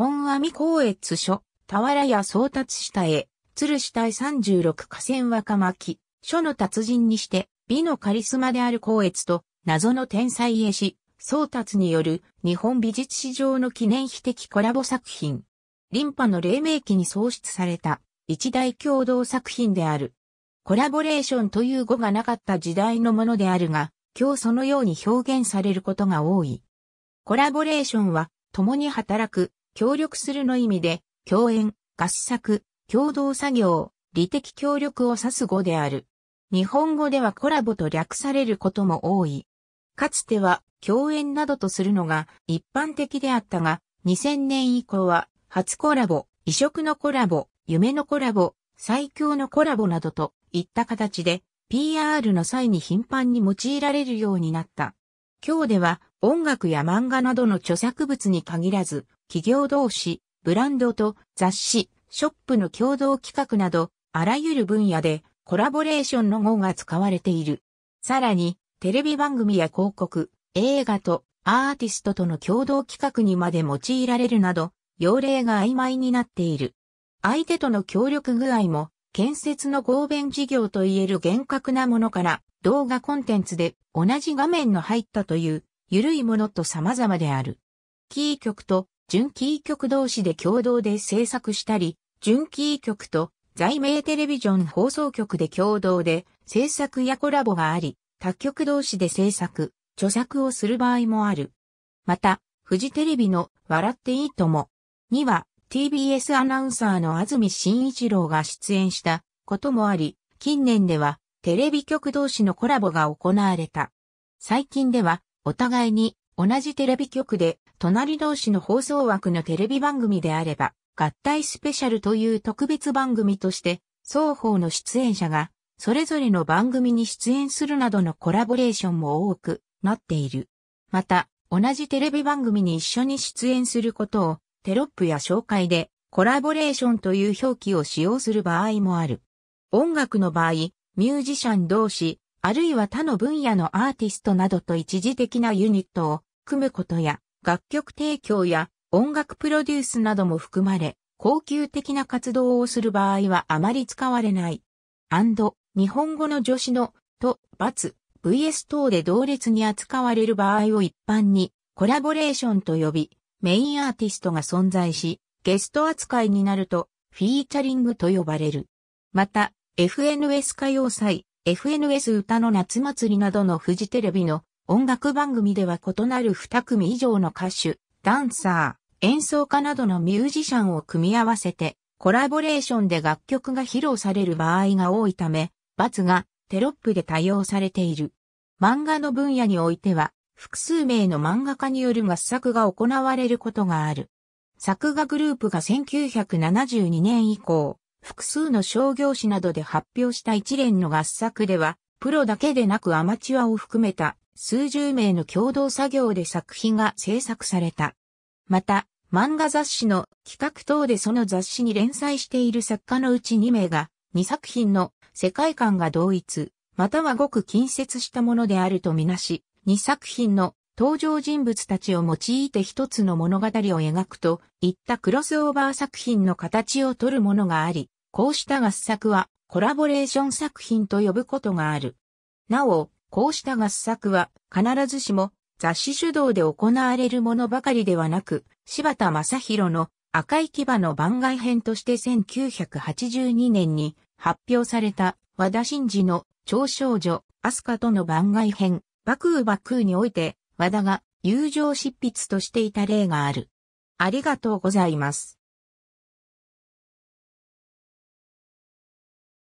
本阿弥光悦書、俵屋宗達下へ、鶴下へ36河川若巻、書の達人にして、美のカリスマである光悦と、謎の天才絵師、宗達による日本美術史上の記念碑的コラボ作品。リンパの黎明期に創出された一大共同作品である。コラボレーションという語がなかった時代のものであるが、今日そのように表現されることが多い。コラボレーションは、共に働く協力するの意味で、共演、合作、共同作業、理的協力を指す語である。日本語ではコラボと略されることも多い。かつては共演などとするのが一般的であったが、2000年以降は初コラボ、異色のコラボ、夢のコラボ、最強のコラボなどといった形で PR の際に頻繁に用いられるようになった。今日では音楽や漫画などの著作物に限らず企業同士、ブランドと雑誌、ショップの共同企画など、あらゆる分野でコラボレーションの語が使われている。さらに、テレビ番組や広告、映画とアーティストとの共同企画にまで用いられるなど、要例が曖昧になっている。相手との協力具合も、建設の合弁事業といえる厳格なものから、動画コンテンツで同じ画面の入ったという、緩いものと様々である。キー局と純キー局同士で共同で制作したり、純キー局と在名テレビジョン放送局で共同で制作やコラボがあり、他局同士で制作、著作をする場合もある。また、フジテレビの笑っていいともには TBS アナウンサーの安住紳一郎が出演したこともあり、近年ではテレビ局同士のコラボが行われた。最近ではお互いに同じテレビ局で隣同士の放送枠のテレビ番組であれば、合体スペシャルという特別番組として、双方の出演者が、それぞれの番組に出演するなどのコラボレーションも多くなっている。また、同じテレビ番組に一緒に出演することを、テロップや紹介で、コラボレーションという表記を使用する場合もある。音楽の場合、ミュージシャン同士、あるいは他の分野のアーティストなどと一時的なユニットを組むことや、楽曲提供や音楽プロデュースなども含まれ、高級的な活動をする場合はあまり使われない。アンド、日本語の助詞の、と、×、vs 等で同列に扱われる場合を一般に、コラボレーションと呼び、メインアーティストが存在し、ゲスト扱いになると、フィーチャリングと呼ばれる。また、FNS 歌謡祭、FNS 歌の夏祭りなどのフジテレビの音楽番組では異なる2組以上の歌手、ダンサー、演奏家などのミュージシャンを組み合わせて、コラボレーションで楽曲が披露される場合が多いため、バツがテロップで多用されている。漫画の分野においては、複数名の漫画家による合作が行われることがある。作画グループが1972年以降、複数の商業誌などで発表した一連の合作では、プロだけでなくアマチュアを含めた数十名の共同作業で作品が制作された。また、漫画雑誌の企画等でその雑誌に連載している作家のうち2名が、2作品の世界観が同一、またはごく近接したものであるとみなし、2作品の登場人物たちを用いて一つの物語を描くといったクロスオーバー作品の形をとるものがあり、こうした合作はコラボレーション作品と呼ぶことがある。なお、こうした合作は必ずしも雑誌主導で行われるものばかりではなく、柴田正宏の赤い牙の番外編として1982年に発表された和田真嗣の超少女アスカとの番外編、バクーバクーにおいて和田が友情執筆としていた例がある。ありがとうございます。